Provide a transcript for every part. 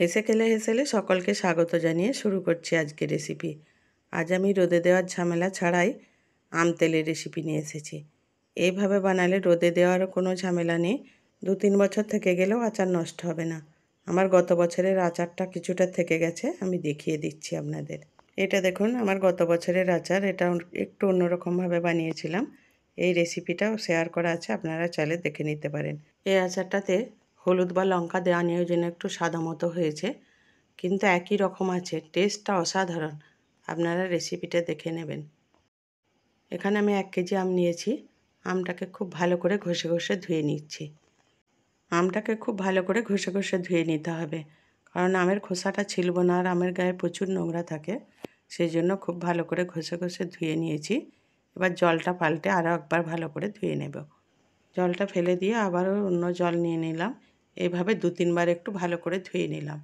হেসে খেলে হেসেলে সকলকে স্বাগত জানিয়ে শুরু করছি আজকে রেসিপি আজ আমি রোদে দেওয়ার ঝামেলা ছাড়াই আম তেলের রেসিপি নিয়ে এসেছি এইভাবে বানালে রোদে দেওয়ারও কোনো ঝামেলা নেই দু তিন বছর থেকে গেলেও আচার নষ্ট হবে না আমার গত বছরের আচারটা কিছুটা থেকে গেছে আমি দেখিয়ে দিচ্ছি আপনাদের এটা দেখুন আমার গত বছরের আচার এটা একটু অন্যরকমভাবে বানিয়েছিলাম এই রেসিপিটাও শেয়ার করা আছে আপনারা চাইলে দেখে নিতে পারেন এই আচারটাতে হলুদ বা লঙ্কা দেওয়া নিয়ে জন্য একটু সাদা মতো হয়েছে কিন্তু একই রকম আছে টেস্টটা অসাধারণ আপনারা রেসিপিটা দেখে নেবেন এখানে আমি এক কেজি আম নিয়েছি আমটাকে খুব ভালো করে ঘষে ঘষে ধুয়ে নিচ্ছি আমটাকে খুব ভালো করে ঘষে ঘষে ধুয়ে নিতে হবে কারণ আমের খোসাটা ছিলব না আর আমের গায়ে প্রচুর নোংরা থাকে সেই জন্য খুব ভালো করে ঘষে ঘষে ধুয়ে নিয়েছি এবার জলটা পাল্টে আরও একবার ভালো করে ধুয়ে নেব জলটা ফেলে দিয়ে আবারও অন্য জল নিয়ে নিলাম এইভাবে দু তিনবার একটু ভালো করে ধুয়ে নিলাম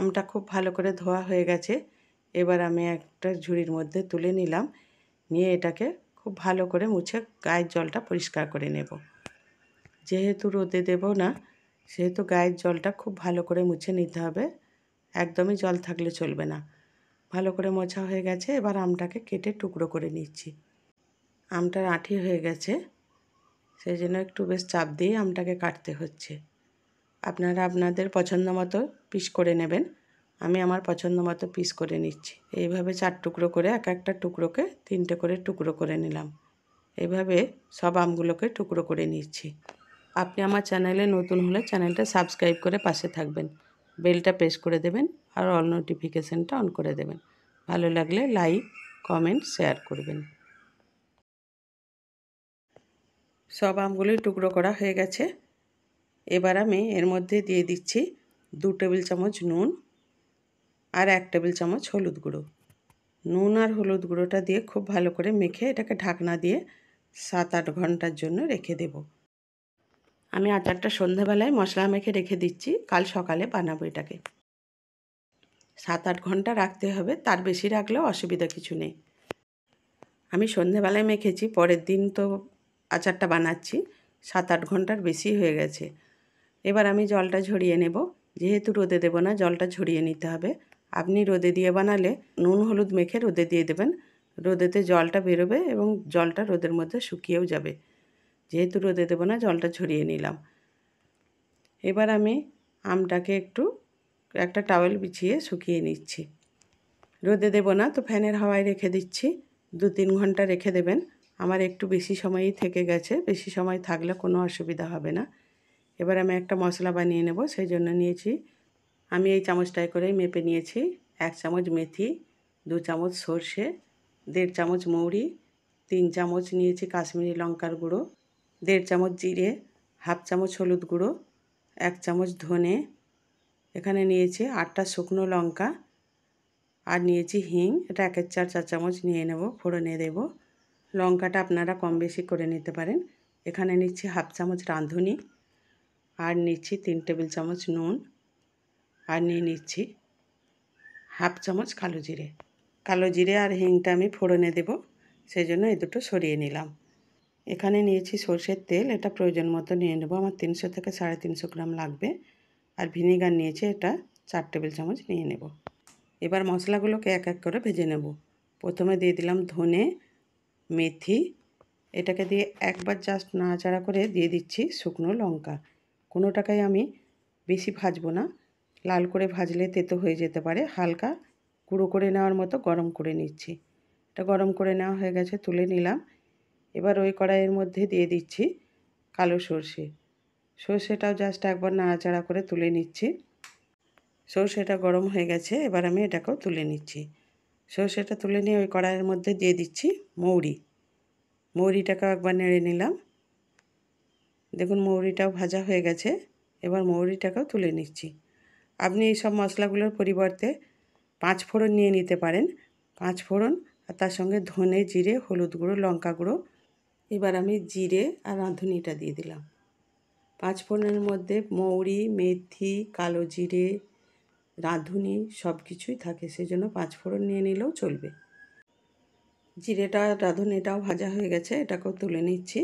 আমটা খুব ভালো করে ধোয়া হয়ে গেছে এবার আমি একটা ঝুড়ির মধ্যে তুলে নিলাম নিয়ে এটাকে খুব ভালো করে মুছে গায়ের জলটা পরিষ্কার করে নেব যেহেতু রোদে দেব না সেহেতু গায়ের জলটা খুব ভালো করে মুছে নিতে হবে একদমই জল থাকলে চলবে না ভালো করে মোছা হয়ে গেছে এবার আমটাকে কেটে টুকরো করে নিচ্ছি আমটার আঁটি হয়ে গেছে সেই জন্য একটু বেশ চাপ দিয়ে আমটাকে কাটতে হচ্ছে আপনারা আপনাদের পছন্দ মতো পিস করে নেবেন আমি আমার পছন্দ মতো পিস করে নিচ্ছি এইভাবে চার টুকরো করে এক একটা টুকরোকে তিনটে করে টুকরো করে নিলাম এভাবে সব আমগুলোকে টুকরো করে নিচ্ছি আপনি আমার চ্যানেলে নতুন হলে চ্যানেলটা সাবস্ক্রাইব করে পাশে থাকবেন বেলটা প্রেস করে দেবেন আর অল নোটিফিকেশানটা অন করে দেবেন ভালো লাগলে লাইক কমেন্ট শেয়ার করবেন সব আমগুলি টুকরো করা হয়ে গেছে এবার আমি এর মধ্যে দিয়ে দিচ্ছি দু টেবিল চামচ নুন আর এক টেবিল চামচ হলুদ গুঁড়ো নুন আর হলুদ গুঁড়োটা দিয়ে খুব ভালো করে মেখে এটাকে ঢাকনা দিয়ে সাত আট ঘন্টার জন্য রেখে দেব আমি আচারটা সন্ধেবেলায় মশলা মেখে রেখে দিচ্ছি কাল সকালে বানাবো এটাকে সাত আট ঘন্টা রাখতে হবে তার বেশি রাখলেও অসুবিধা কিছু নেই আমি সন্ধেবেলায় মেখেছি পরের দিন তো আচারটা বানাচ্ছি সাত আট ঘন্টার বেশি হয়ে গেছে এবার আমি জলটা ঝরিয়ে নেব যেহেতু রোদে দেবো না জলটা ঝরিয়ে নিতে হবে আপনি রোদে দিয়ে বানালে নুন হলুদ মেখে রোদে দিয়ে দেবেন রোদেতে জলটা বেরোবে এবং জলটা রোদের মধ্যে শুকিয়েও যাবে যেহেতু রোদে দেবো না জলটা ঝরিয়ে নিলাম এবার আমি আমটাকে একটু একটা টাওয়েল বিছিয়ে শুকিয়ে নিচ্ছি রোদে দেব না তো ফ্যানের হাওয়ায় রেখে দিচ্ছি দু তিন ঘন্টা রেখে দেবেন আমার একটু বেশি সময়ই থেকে গেছে বেশি সময় থাকলে কোনো অসুবিধা হবে না এবার আমি একটা মশলা বানিয়ে নেব সেই জন্য নিয়েছি আমি এই চামচটায় করে মেপে নিয়েছি এক চামচ মেথি দু চামচ সর্ষে দেড় চামচ মৌরি তিন চামচ নিয়েছি কাশ্মীরি লঙ্কার গুঁড়ো দেড় চামচ জিরে হাফ চামচ হলুদ গুঁড়ো এক চামচ ধনে এখানে নিয়েছি আটটা শুকনো লঙ্কা আর নিয়েছি হিং এটা একের চার চার চামচ নিয়ে নেব ফোড়নে দেব লঙ্কাটা আপনারা কম বেশি করে নিতে পারেন এখানে নিচ্ছি হাফ চামচ রাঁধুনি আর নিচ্ছি তিন টেবিল চামচ নুন আর নিয়ে নিচ্ছি হাফ চামচ কালো জিরে কালো জিরে আর হিংটা আমি ফোড়নে দেব সেই জন্য এই দুটো সরিয়ে নিলাম এখানে নিয়েছি সর্ষের তেল এটা প্রয়োজন মতো নিয়ে নেব আমার তিনশো থেকে সাড়ে তিনশো গ্রাম লাগবে আর ভিনিগার নিয়েছি এটা চার টেবিল চামচ নিয়ে নেব এবার মশলাগুলোকে এক এক করে ভেজে নেব প্রথমে দিয়ে দিলাম ধনে মেথি এটাকে দিয়ে একবার জাস্ট নাড়াচাড়া করে দিয়ে দিচ্ছি শুকনো লঙ্কা কোনোটাকাই আমি বেশি ভাজবো না লাল করে ভাজলে তেতো হয়ে যেতে পারে হালকা গুঁড়ো করে নেওয়ার মতো গরম করে নিচ্ছি এটা গরম করে নেওয়া হয়ে গেছে তুলে নিলাম এবার ওই কড়াইয়ের মধ্যে দিয়ে দিচ্ছি কালো সর্ষে সর্ষেটাও জাস্ট একবার নাড়াচাড়া করে তুলে নিচ্ছি সর্ষেটা গরম হয়ে গেছে এবার আমি এটাকেও তুলে নিচ্ছি সর্ষেটা তুলে নিয়ে ওই কড়াইয়ের মধ্যে দিয়ে দিচ্ছি মৌরি মৌরিটাকেও একবার নেড়ে নিলাম দেখুন মৌরিটাও ভাজা হয়ে গেছে এবার মৌরিটাকেও তুলে নিচ্ছি আপনি এই সব মশলাগুলোর পরিবর্তে পাঁচ ফোড়ন নিয়ে নিতে পারেন পাঁচ ফোড়ন আর তার সঙ্গে ধনে জিরে হলুদ গুঁড়ো লঙ্কা গুঁড়ো এবার আমি জিরে আর রাঁধুনিটা দিয়ে দিলাম পাঁচ ফোড়নের মধ্যে মৌরি মেথি কালো জিরে রাঁধুনি সব কিছুই থাকে সেজন্য পাঁচ ফোড়ন নিয়ে নিলেও চলবে জিরেটা রাঁধুনিটাও ভাজা হয়ে গেছে এটাকেও তুলে নিচ্ছি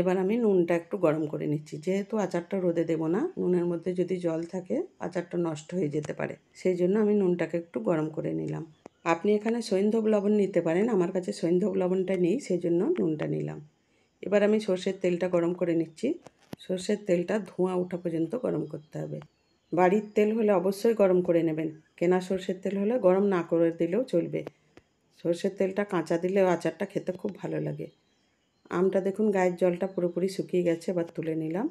এবার আমি নুনটা একটু গরম করে নিচ্ছি যেহেতু আচারটা রোদে দেব না নুনের মধ্যে যদি জল থাকে আচারটা নষ্ট হয়ে যেতে পারে সেই জন্য আমি নুনটাকে একটু গরম করে নিলাম আপনি এখানে সৈন্ধব লবণ নিতে পারেন আমার কাছে সৈন্ধব লবণটা নেই সেই জন্য নুনটা নিলাম এবার আমি সর্ষের তেলটা গরম করে নিচ্ছি সর্ষের তেলটা ধোঁয়া ওঠা পর্যন্ত গরম করতে হবে বাড়ির তেল হলে অবশ্যই গরম করে নেবেন কেনা সর্ষের তেল হলে গরম না করে দিলেও চলবে সর্ষের তেলটা কাঁচা দিলে আচারটা খেতে খুব ভালো লাগে আমটা দেখুন গায়ের জলটা পুরোপুরি শুকিয়ে গেছে বা তুলে নিলাম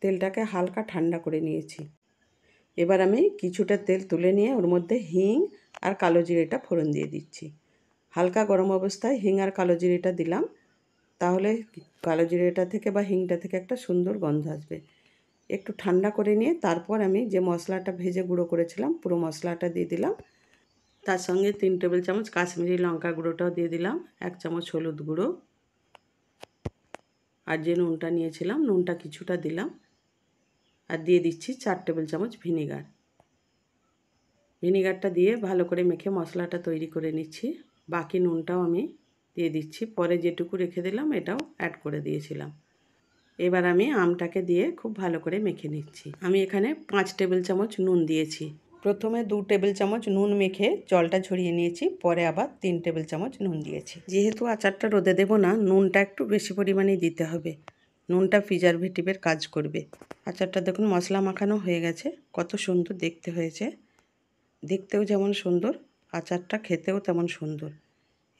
তেলটাকে হালকা ঠান্ডা করে নিয়েছি এবার আমি কিছুটা তেল তুলে নিয়ে ওর মধ্যে হিং আর কালো জিরেটা ফোড়ন দিয়ে দিচ্ছি হালকা গরম অবস্থায় হিং আর কালো জিরেটা দিলাম তাহলে কালো জিরেটা থেকে বা হিংটা থেকে একটা সুন্দর গন্ধ আসবে একটু ঠান্ডা করে নিয়ে তারপর আমি যে মশলাটা ভেজে গুঁড়ো করেছিলাম পুরো মশলাটা দিয়ে দিলাম তার সঙ্গে তিন টেবিল চামচ কাশ্মীরি লঙ্কা গুঁড়োটাও দিয়ে দিলাম এক চামচ হলুদ গুঁড়ো আর যে নুনটা নিয়েছিলাম নুনটা কিছুটা দিলাম আর দিয়ে দিচ্ছি চার টেবিল চামচ ভিনিগার ভিনিগারটা দিয়ে ভালো করে মেখে মশলাটা তৈরি করে নিচ্ছি বাকি নুনটাও আমি দিয়ে দিচ্ছি পরে যেটুকু রেখে দিলাম এটাও অ্যাড করে দিয়েছিলাম এবার আমি আমটাকে দিয়ে খুব ভালো করে মেখে নিচ্ছি আমি এখানে পাঁচ টেবিল চামচ নুন দিয়েছি প্রথমে দু টেবিল চামচ নুন মেখে জলটা ঝরিয়ে নিয়েছি পরে আবার তিন টেবিল চামচ নুন দিয়েছি যেহেতু আচারটা রোদে দেবো না নুনটা একটু বেশি পরিমাণে দিতে হবে নুনটা প্রিজারভেটিভের কাজ করবে আচারটা দেখুন মশলা মাখানো হয়ে গেছে কত সুন্দর দেখতে হয়েছে দেখতেও যেমন সুন্দর আচারটা খেতেও তেমন সুন্দর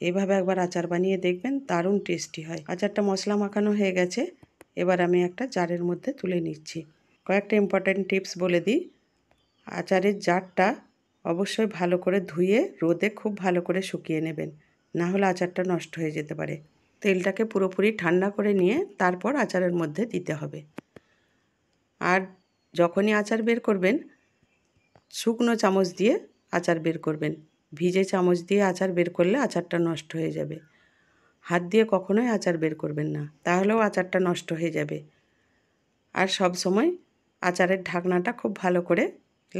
এভাবে একবার আচার বানিয়ে দেখবেন দারুণ টেস্টি হয় আচারটা মশলা মাখানো হয়ে গেছে এবার আমি একটা জারের মধ্যে তুলে নিচ্ছি কয়েকটা ইম্পর্ট্যান্ট টিপস বলে দিই আচারের জারটা অবশ্যই ভালো করে ধুয়ে রোদে খুব ভালো করে শুকিয়ে নেবেন না হলে আচারটা নষ্ট হয়ে যেতে পারে তেলটাকে পুরোপুরি ঠান্ডা করে নিয়ে তারপর আচারের মধ্যে দিতে হবে আর যখনই আচার বের করবেন শুকনো চামচ দিয়ে আচার বের করবেন ভিজে চামচ দিয়ে আচার বের করলে আচারটা নষ্ট হয়ে যাবে হাত দিয়ে কখনোই আচার বের করবেন না তাহলেও আচারটা নষ্ট হয়ে যাবে আর সব সময় আচারের ঢাকনাটা খুব ভালো করে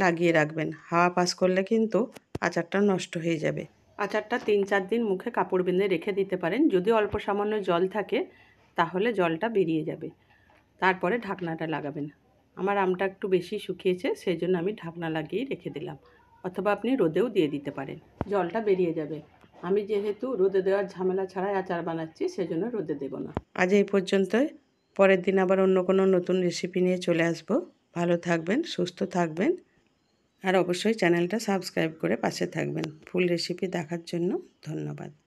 লাগিয়ে রাখবেন হাওয়া পাস করলে কিন্তু আচারটা নষ্ট হয়ে যাবে আচারটা তিন চার দিন মুখে কাপড় বেঁধে রেখে দিতে পারেন যদি অল্প সামান্য জল থাকে তাহলে জলটা বেরিয়ে যাবে তারপরে ঢাকনাটা লাগাবেন আমার আমটা একটু বেশি শুকিয়েছে সেই জন্য আমি ঢাকনা লাগিয়ে রেখে দিলাম অথবা আপনি রোদেও দিয়ে দিতে পারেন জলটা বেরিয়ে যাবে আমি যেহেতু রোদে দেওয়ার ঝামেলা ছাড়াই আচার বানাচ্ছি সেজন্য রোদে দেব না আজ এই পর্যন্তই পরের দিন আবার অন্য কোনো নতুন রেসিপি নিয়ে চলে আসব ভালো থাকবেন সুস্থ থাকবেন আর অবশ্যই চ্যানেলটা সাবস্ক্রাইব করে পাশে থাকবেন ফুল রেসিপি দেখার জন্য ধন্যবাদ